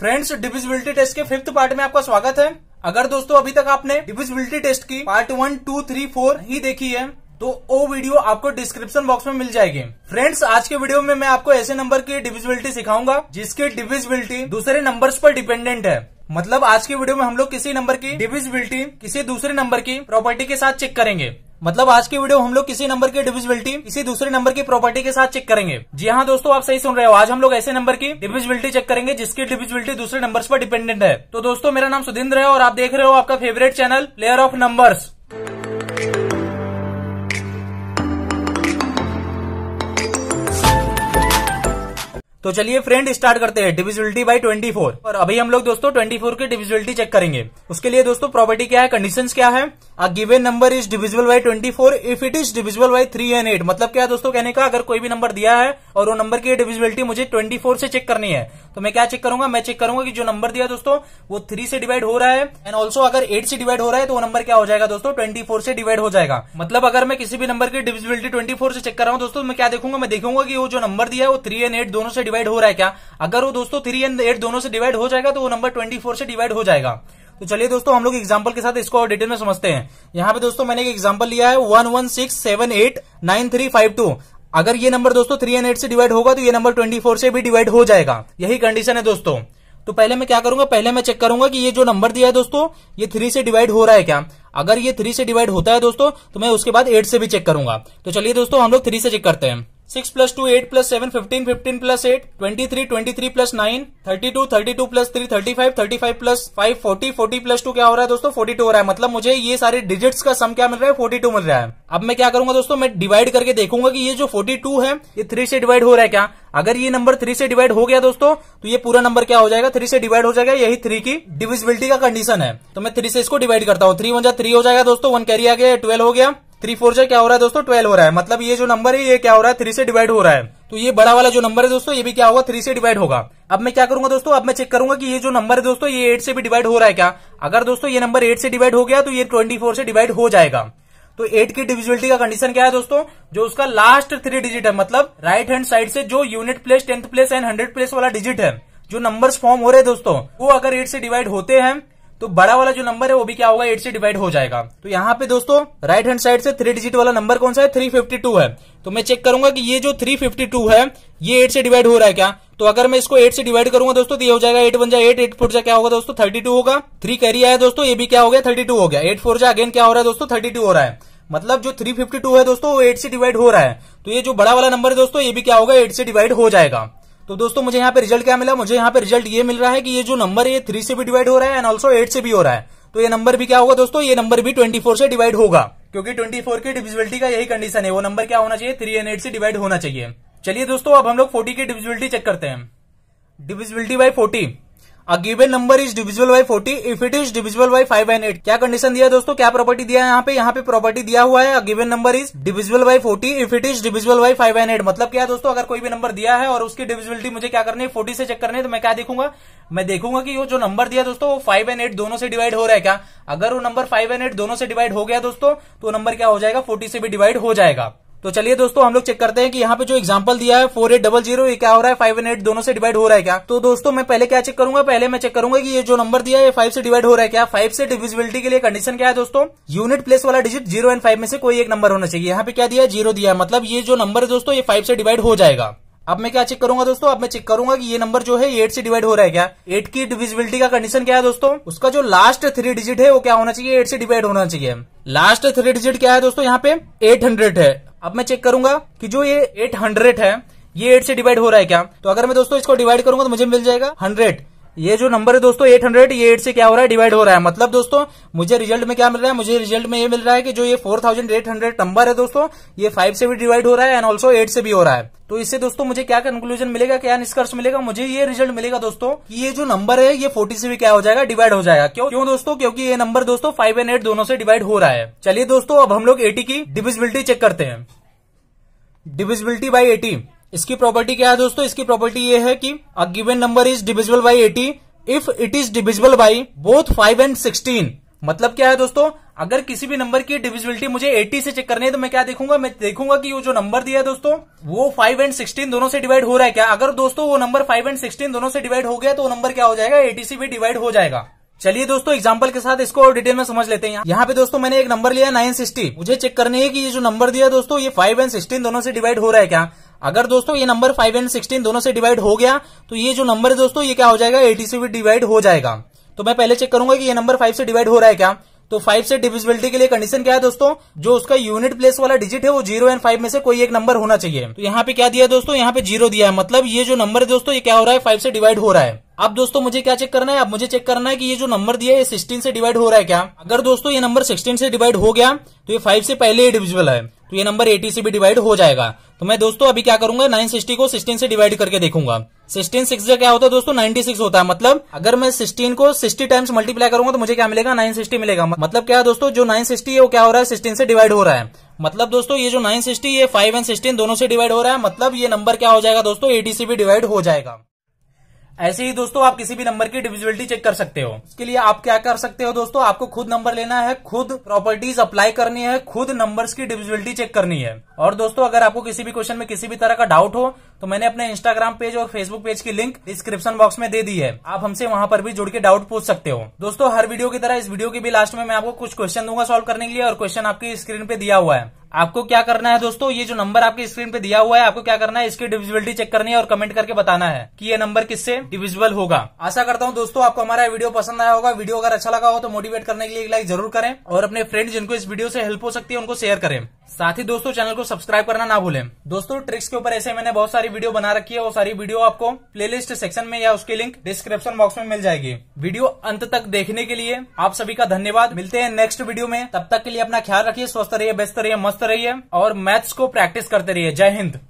friends divisibility test के fifth part में आपका स्वागत है अगर दोस्तों अभी तक आपने डिविजिबिलिटी टेस्ट की part one two three four ही देखी है तो वो वीडियो आपको डिस्क्रिप्शन बॉक्स में मिल जाएगी फ्रेंड्स आज के वीडियो में मैं आपको ऐसे नंबर की डिविजिबिलिटी सिखाऊंगा जिसकी डिविजिबिलिटी दूसरे नंबर पर डिपेंडेंट है मतलब आज के वीडियो में हम लोग किसी नंबर की डिविजिबिलिटी किसी दूसरे नंबर की प्रॉपर्टी के साथ चेक करेंगे मतलब आज की वीडियो हम लोग किसी नंबर की डिविजिबिलिटी किसी दूसरे नंबर की प्रॉपर्टी के साथ चेक करेंगे जी हाँ दोस्तों आप सही सुन रहे हो आज हम लोग ऐसे नंबर की डिविजिबिलिटी चेक करेंगे जिसकी डिविजिबिलिटी दूसरे नंबर पर डिपेंडेंट है तो दोस्तों मेरा नाम सुधिंद्र है और आप देख रहे हो आपका favourite channel player of number तो चलिए फ्रेंड स्टार्ट करते हैं डिविजिबिलिटी बाई 24 और अभी हम लोग दोस्तों 24 की डिविजिबिलिटी चेक करेंगे उसके लिए दोस्तों प्रॉपर्टी क्या है कंडीशंस क्या है a given number is divisible by twenty four if it is divisible by three and eight मतलब क्या दोस्तों कहने का अगर कोई भी नंबर दिया है और वो नंबर की डिविजिबिलिटी मुझे ट्वेंटी फोर से चेक करनी है तो मैं क्या चेक करूंगा मैं चेक करूंगा कि जो नंबर दिया दोस्तों वो थ्री से डिवाइड हो रहा है एंड ऑल्सो अगर एट से डिवाइड हो रहा है तो वो नंबर क्या हो जाएगा दोस्तों ट्वेंटी फोर से डिवाइड हो जाएगा मतलब अगर मैं किसी भी नंबर की डिविजिबिलिटी ट्वेंटी फोर से चेक कर रहा हूँ दोस्तों तो मैं क्या देखूंगा मैं देखूंगा कि वो जो नंबर दिया है वो थ्री एंड एट दोनों से डिवाइड हो रहा है क्या अगर वो दोस्तों थ्री एंड एट दोनों से डिवाइड हो जाएगा तो वो नंबर ट्वेंटी से डिवाइड हो जाएगा तो चलिए दोस्तों हम लोग एग्जाम्पल के साथ इसको और डिटेल में समझते हैं यहाँ पे दोस्तों मैंने एक एग्जाम्पल लिया है one one six seven eight nine three five two अगर ये नंबर दोस्तों थ्री एंड एट से डिवाइड होगा तो ये नंबर ट्वेंटी फोर से भी डिवाइड हो जाएगा यही कंडीशन है दोस्तों तो पहले मैं क्या करूंगा पहले मैं चेक करूंगा कि ये जो नंबर दिया है दोस्तों ये थ्री से डिवाइड हो रहा है क्या अगर ये थ्री से डिवाइड होता है दोस्तों तो मैं उसके बाद एट से भी चेक करूंगा तो चलिए दोस्तों हम लोग थ्री से चेक करते हैं six plus two eight plus seven fifteen fifteen plus eight twenty three twenty three plus nine thirty two thirty two plus three thirty five thirty five plus five forty forty plus two क्या हो रहा है दोस्तों forty two हो रहा है मतलब मुझे ये सारे डिजिट्स का सम क्या मिल रहा है फोर्टी टू मिल रहा है अब मैं क्या करूंगा दोस्तों मैं डिवाइड करके देखूंगा कि ये जो फोर्टी टू है ये थ्री से डिवाइड हो रहा है क्या अगर ये नंबर थ्री से डिवाइड हो गया दोस्तों तो ये पूरा नंबर क्या हो जाएगा थ्री से डिवाइड हो जाएगा यही थ्री की डिविजिबिलिटी का कंडीशन है तो मैं थ्री से इसको डिवाइड करता हूँ थ्री वन जा थ्री हो जाएगा दोस्तों वन कैरी आ गया ट्वेल्व हो गया थ्री फोर से क्या हो रहा है दोस्तों ट्वेल्व हो रहा है मतलब ये जो नंबर है ये क्या हो रहा है थ्री से डिवाइड हो रहा है तो ये बड़ा वाला जो नंबर है दोस्तों ये भी क्या होगा थ्री से डिवाइड होगा अब मैं क्या करूंगा दोस्तों अब मैं चेक करूंगा कि ये जो नंबर है दोस्तों ये एट से भी डिवाइड हो रहा है क्या अगर दोस्तों ये नंबर एट से डिवाइड हो गया तो ये ट्वेंटी फोर से डिवाइड हो जाएगा तो एट की डिविजिबिलिटी का कंडीशन क्या है दोस्तों जो उसका लास्ट थ्री डिजिट है मतलब राइट हैंड साइड से जो unit place tenth place and hundred place वाला डिजिट है जो नंबर्स फॉर्म हो रहे हैं दोस्तों वो अगर एट से डिवाइड होते हैं तो बड़ा वाला जो नंबर है वो भी क्या होगा एट से डिवाइड हो जाएगा तो यहाँ पे दोस्तों राइट हैंड साइड से थ्री डिजिट वाला नंबर कौन सा है थ्री फिफ्टी टू है तो मैं चेक करूंगा कि ये जो थ्री फिफ्टी टू है ये एट से डिवाइड हो रहा है क्या तो अगर मैं इसको एट से डिवाइड करूंगा दोस्तों तो ये हो जाएगा एट वन जाए एट एट फोर जा क्या होगा दोस्तों थर्टी टू होगा थ्री कैरी आया दोस्तों ये भी क्या हो गया थर्टी टू हो गया एट फोर जाए अगेन क्या हो रहा है दोस्तों थर्टी टू हो रहा है मतलब जो टू है दोस्तों वो एट से डिवाइड हो रहा है तो ये जो बड़ा वाला नंबर है दोस्तों ये भी क्या होगा एट से डिवाइड हो जाएगा तो दोस्तों मुझे यहाँ पे रिजल्ट क्या मिला मुझे यहाँ पे रिजल्ट ये मिल रहा है कि ये जो नंबर है थ्री से भी डिवाइड हो रहा है एंड ऑल्सो एट से भी हो रहा है तो ये नंबर भी क्या होगा दोस्तों ये नंबर भी ट्वेंटी फोर से डिवाइड होगा क्योंकि ट्वेंटी फोर की डिविजिबिलिटी का यही कंडीशन है वो नंबर क्या होना चाहिए थ्री एंड एट से डिवाइड होना चाहिए चलिए दोस्तों अब हम लोग फोर्टी की डिविजिबिलिटी चेक करते हैं divisibility by forty a given number is divisible by forty if it is divisible by five and eight क्या कंडीशन दिया दोस्तों क्या प्रॉपर्टी दिया है यहाँ पे यहाँ पे प्रॉपर्टी दिया हुआ है a given number is divisible by forty if it is divisible by five and eight मतलब क्या है दोस्तों अगर कोई भी नंबर दिया है और उसकी डिविजिबिलिटी मुझे क्या करनी है फोर्टी से चेक करनी है तो मैं क्या देखूंगा मैं देखूंगा कि वो जो नंबर दिया दोस्तों वो फाइव एंड एट दोनों से डिवाइड हो रहा है क्या अगर वो नंबर फाइव एंड एट दोनों से डिवाइड हो गया दोस्तों तो नंबर क्या हो जाएगा फोर्टी से भी डिवाइड हो जाएगा तो चलिए दोस्तों हम लोग चेक करते हैं कि यहाँ पे जो एग्जांपल दिया है फोर एट डबल जीरो क्या हो रहा है फाइव एन एट दोनों से डिवाइड हो रहा है क्या तो दोस्तों मैं पहले क्या चेक करूंगा पहले मैं चेक करूंगा कि ये जो नंबर दिया है ये फाइव से डिवाइड हो रहा है क्या फाइव से डिविजिबिलिटी के लिए कंडीशन क्या है दोस्तों यूनिट प्लेस वाला डिजिट जीरो एंड फाइव में से कोई एक नंबर होना चाहिए यहाँ पे क्या दिया जीरो दिया मतलब ये जो नंबर है दोस्तों ये फाइव से डिवाइड हो जाएगा अब मैं क्या चेक करूंगा दोस्तों अब मैं चेक करूंगा कि ये नंबर जो है एट से डिवाइड हो रहा है क्या एट की डिविजिबिलिटी का कंडीशन क्या है दोस्तों उसका जो लास्ट थ्री डिजिट है वो क्या होना चाहिए एट से डिवाइड होना चाहिए लास्ट थ्री डिजिट क्या है दोस्तों यहाँ पे एट हंड्रेड है अब मैं चेक करूंगा कि जो ये एट हंड्रेड है ये एट से डिवाइड हो रहा है क्या तो अगर मैं दोस्तों इसको डिवाइड करूंगा तो मुझे मिल जाएगा हंड्रेड ये जो नंबर है दोस्तों एट हंड्रेड ये एट से क्या हो रहा है डिवाइड हो रहा है मतलब दोस्तों मुझे रिजल्ट में क्या मिल रहा है मुझे रिजल्ट में ये मिल रहा है कि जो ये हंड्रेड नंबर है दोस्तों ये फाइव से भी डिवाइड हो रहा है एंड ऑल्सो एट से भी हो रहा है तो इससे दोस्तों मुझे क्या कंक्लूजन मिलेगा क्या निष्कर्ष मिलेगा मुझे ये रिजल्ट मिलेगा दोस्तों कि ये जो नंबर है ये फोर्टी से भी क्या हो जाएगा डिवाइड हो जाएगा क्यों क्यों दोस्तों क्योंकि ये नंबर दोस्तों फाइव एंड एट दोनों से डिवाइड हो रहा है चलिए दोस्तों अब हम लोग एटी की डिविजिबिलिटी चेक करते हैं डिविजिबिलिटी बाई एटी इसकी प्रॉपर्टी क्या है दोस्तों इसकी प्रॉपर्टी ये है कि a given number is divisible by eighty if it is divisible by both five and sixteen मतलब क्या है दोस्तों अगर किसी भी नंबर की डिविजिबिलिटी मुझे 80 से चेक करनी है तो मैं क्या देखूंगा मैं देखूंगा कि वो जो नंबर दिया है दोस्तों वो 5 एंड 16 दोनों से डिवाइड हो रहा है क्या अगर दोस्तों वो नंबर 5 एंड 16 दोनों से डिवाइड हो गया तो वो नंबर क्या हो जाएगा 80 से भी डिवाइड हो जाएगा चलिए दोस्तों एग्जाम्पल के साथ इसको और डिटेल में समझ लेते हैं यहाँ पे दोस्तों मैंने एक नंबर लिया 960 मुझे चेक करनी है कि ये जो नंबर दिया दोस्तों ये 5 एंड 16 दोनों से डिवाइड हो रहा है क्या अगर दोस्तों ये नंबर फाइव एंड सिक्सटीन दोनों से डिवाइड हो गया तो ये जो नंबर है दोस्तों ये क्या हो जाएगा एटी से भी डिवाइड हो जाएगा तो मैं पहले चेक करूंगा कि ये नंबर फाइव से डिवाइड हो रहा है क्या तो फाइव से डिविजिबिलिटी के लिए कंडीशन क्या है दोस्तों जो उसका यूनिट प्लेस वाला डिजिट है वो जीरो एंड फाइव में से कोई एक नंबर होना चाहिए तो यहाँ पे क्या दिया दोस्तों यहाँ पे जीरो दिया है मतलब ये जो नंबर है दोस्तों ये क्या हो रहा है फाइव से डिवाइड हो रहा है अब दोस्तों मुझे क्या चेक करना है अब मुझे चेक करना है कि ये जो नंबर दिया है ये सिक्सटीन से डिवाइड हो रहा है क्या अगर दोस्तों ये नंबर सिक्सटीन से डिवाइड हो गया तो ये फाइव से पहले ही है तो ये नंबर एटी से भी डिवाइड हो जाएगा तो मैं दोस्तों अभी क्या करूंगा नाइन सिक्सटी को सिक्सटीन से डिवाइड करके देखूंगा सिक्सटीन सिक्स से क्या होता है दोस्तों नाइन्टी सिक्स होता है मतलब अगर मैं सिक्सटीन को सिक्सटी टाइम्स मल्टीप्लाई करूंगा तो मुझे क्या मिलेगा नाइन सिक्सटी मिलेगा मतलब क्या दोस्तों जो नाइन सिक्सटी है वो क्या हो रहा है सिक्सटीन से डिवाइड हो रहा है मतलब दोस्तों ये जो नाइन सिक्सटी ये फाइव एंड सिक्सटीन दोनों से डिवाइड हो रहा है मतलब ये नंबर क्या हो जाएगा दोस्तों एटी से भी डिवाइड हो जाएगा ऐसे ही दोस्तों आप किसी भी नंबर की डिविजिबिलिटी चेक कर सकते हो इसके लिए आप क्या कर सकते हो दोस्तों आपको खुद नंबर लेना है खुद प्रॉपर्टीज अप्लाई करनी है खुद नंबर्स की डिविजिबिलिटी चेक करनी है और दोस्तों अगर आपको किसी भी क्वेश्चन में किसी भी तरह का डाउट हो तो मैंने अपने इंस्टाग्राम पेज और फेसबुक पेज की लिंक डिस्क्रिप्शन बॉक्स में दे दी है आप हमसे वहां पर भी जुड़ के डाउट पूछ सकते हो दोस्तों हर वीडियो की तरह इस वीडियो के भी लास्ट में मैं आपको कुछ क्वेश्चन दूंगा सॉल्व करने के लिए और क्वेश्चन आपकी स्क्रीन पे दिया हुआ है आपको क्या करना है दोस्तों ये जो नंबर आपके स्क्रीन पे दिया हुआ है आपको क्या करना है इसकी डिविजिबिलिटी चेक करनी है और कमेंट करके बताना है कि ये नंबर किससे डिविजिबल होगा आशा करता हूँ दोस्तों आपको हमारा वीडियो पसंद आया होगा वीडियो अगर अच्छा लगा हो तो मोटिवेट करने के लिए एक लाइक जरूर करें और अपने फ्रेंड जिनको इस वीडियो से हेल्प हो सकती है उनको शेयर करें साथ ही दोस्तों चैनल को सब्सक्राइब करना ना भूलें दोस्तों ट्रिक्स के ऊपर ऐसे मैंने बहुत सारी वीडियो बना रखी है वो सारी वीडियो आपको प्लेलिस्ट सेक्शन में या उसके लिंक डिस्क्रिप्शन बॉक्स में मिल जाएगी वीडियो अंत तक देखने के लिए आप सभी का धन्यवाद मिलते हैं नेक्स्ट वीडियो में तब तक के लिए अपना ख्याल रखिए स्वस्थ रहिए बेस्त रहिए मस्त मस्त रहिए और मैथ्स को प्रैक्टिस करते रहिए जय हिंद